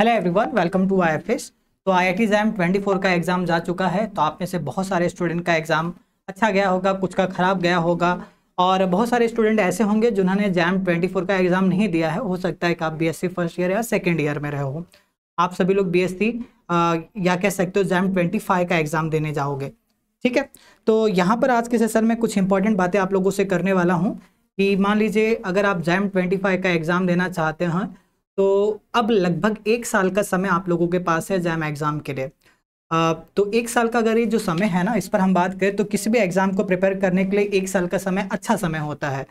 hello everyone welcome to I F S तो I I T JAM twenty four का exam जा चुका है तो आप में से बहुत सारे स्टूडेंट का एग्ज़ाम अच्छा गया होगा कुछ का ख़राब गया होगा और बहुत सारे स्टूडेंट ऐसे होंगे जिन्होंने जैम ट्वेंटी फोर का एग्ज़ाम नहीं दिया है हो सकता है कि आप B S C first year या सेकेंड ईयर में रहे हो आप सभी लोग बी एस सी या कह सकते हो जैम ट्वेंटी फाइव का एग्ज़ाम देने जाओगे ठीक है तो यहाँ पर आज के सेशन में कुछ इंपॉर्टेंट बातें आप लोगों से करने वाला हूँ कि मान लीजिए अगर आप जैम ट्वेंटी फाइव का एग्ज़ाम देना चाहते हैं तो अब लगभग एक साल का समय आप लोगों के पास है जैम एग्ज़ाम के लिए तो एक साल का अगर ये जो समय है ना इस पर हम बात करें तो किसी भी एग्ज़ाम को प्रिपेयर करने के लिए एक साल का समय अच्छा समय होता है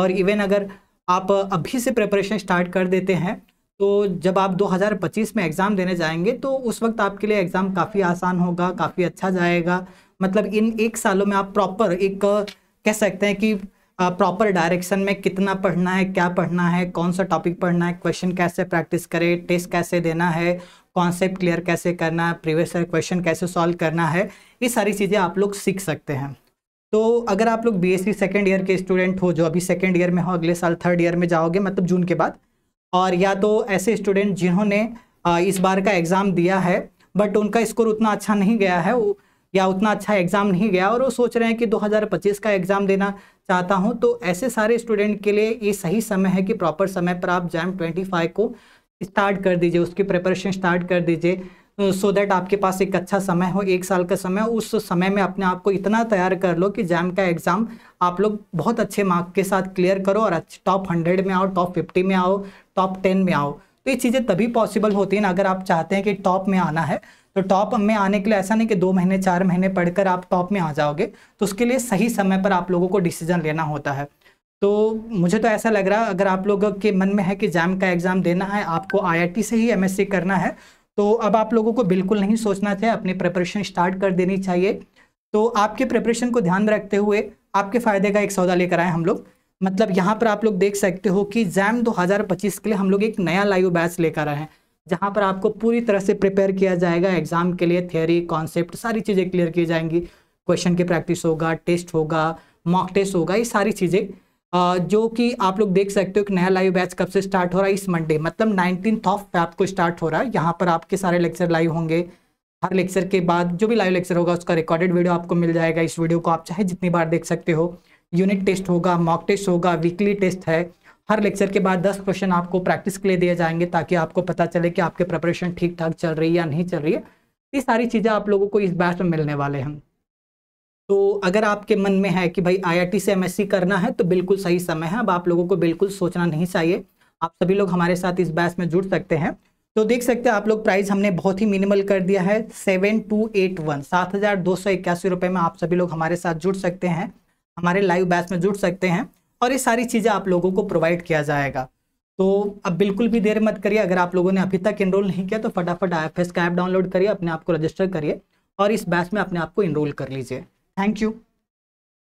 और इवन अगर आप अभी से प्रिपरेशन स्टार्ट कर देते हैं तो जब आप 2025 में एग्ज़ाम देने जाएंगे तो उस वक्त आपके लिए एग्ज़ाम काफ़ी आसान होगा काफ़ी अच्छा जाएगा मतलब इन एक सालों में आप प्रॉपर एक कह सकते हैं कि प्रॉपर डायरेक्शन में कितना पढ़ना है क्या पढ़ना है कौन सा टॉपिक पढ़ना है क्वेश्चन कैसे प्रैक्टिस करें टेस्ट कैसे देना है कॉन्सेप्ट क्लियर कैसे करना है प्रीवियस क्वेश्चन कैसे सॉल्व करना है ये सारी चीज़ें आप लोग सीख सकते हैं तो अगर आप लोग बी एस सेकेंड ईयर के स्टूडेंट हो जो अभी सेकेंड ईयर में हो अगले साल थर्ड ईयर में जाओगे मतलब जून के बाद और या तो ऐसे स्टूडेंट जिन्होंने इस बार का एग्ज़ाम दिया है बट उनका स्कोर उतना अच्छा नहीं गया है वो या उतना अच्छा एग्ज़ाम नहीं गया और वो सोच रहे हैं कि 2025 का एग्ज़ाम देना चाहता हूं तो ऐसे सारे स्टूडेंट के लिए ये सही समय है कि प्रॉपर समय पर आप जैम 25 को स्टार्ट कर दीजिए उसकी प्रिपरेशन स्टार्ट कर दीजिए सो दैट आपके पास एक अच्छा समय हो एक साल का समय उस समय में अपने आप को इतना तैयार कर लो कि जैम का एग्ज़ाम आप लोग बहुत अच्छे मार्क के साथ क्लियर करो और टॉप हंड्रेड में आओ टॉप फिफ्टी में आओ टॉप टेन में आओ तो ये चीज़ें तभी पॉसिबल होती हैं ना अगर आप चाहते हैं कि टॉप में आना है तो टॉप में आने के लिए ऐसा नहीं कि दो महीने चार महीने पढ़कर आप टॉप में आ जाओगे तो उसके लिए सही समय पर आप लोगों को डिसीजन लेना होता है तो मुझे तो ऐसा लग रहा है अगर आप लोगों के मन में है कि जैम का एग्ज़ाम देना है आपको आईआईटी से ही एमएससी करना है तो अब आप लोगों को बिल्कुल नहीं सोचना चाहिए अपनी प्रिपरेशन स्टार्ट कर देनी चाहिए तो आपके प्रिपरेशन को ध्यान रखते हुए आपके फ़ायदे का एक सौदा लेकर आए हम लोग मतलब यहाँ पर आप लोग देख सकते हो कि जैम 2025 के लिए हम लोग एक नया लाइव बैच लेकर आए हैं जहाँ पर आपको पूरी तरह से प्रिपेयर किया जाएगा एग्जाम के लिए थियोरी कॉन्सेप्ट सारी चीज़ें क्लियर की जाएंगी क्वेश्चन के प्रैक्टिस होगा टेस्ट होगा मॉक टेस्ट होगा ये सारी चीज़ें जो कि आप लोग देख सकते हो कि नया लाइव बैच कब से स्टार्ट हो रहा है इस मंडे मतलब नाइनटीन ऑफ फैप को स्टार्ट हो रहा है यहाँ पर आपके सारे लेक्चर लाइव होंगे हर लेक्चर के बाद जो भी लाइव लेक्चर होगा उसका रिकॉर्डेड वीडियो आपको मिल जाएगा इस वीडियो को आप चाहे जितनी बार देख सकते हो यूनिट टेस्ट होगा मॉक टेस्ट होगा वीकली टेस्ट है हर लेक्चर के बाद दस क्वेश्चन आपको प्रैक्टिस के लिए दिए जाएंगे ताकि आपको पता चले कि आपके प्रिपरेशन ठीक ठाक चल रही है या नहीं चल रही है ये सारी चीज़ें आप लोगों को इस बैच में मिलने वाले हैं तो अगर आपके मन में है कि भाई आईआईटी से एमएससी करना है तो बिल्कुल सही समय है अब आप लोगों को बिल्कुल सोचना नहीं चाहिए आप सभी लोग हमारे साथ इस बैच में जुड़ सकते हैं तो देख सकते हैं आप लोग प्राइस हमने बहुत ही मिनिमल कर दिया है सेवन टू एट वन सात हज़ार दो सौ इक्यासी रुपये में आप सभी लोग हमारे साथ जुड़ सकते हैं हमारे लाइव बैच में जुड़ सकते हैं और ये सारी चीज़ें आप लोगों को प्रोवाइड किया जाएगा तो अब बिल्कुल भी देर मत करिए अगर आप लोगों ने अभी तक इनरोल नहीं किया तो फटाफट आई एफ का ऐप डाउनलोड करिए अपने आप को रजिस्टर करिए और इस बैच में अपने आप को इनरोल कर लीजिए थैंक यू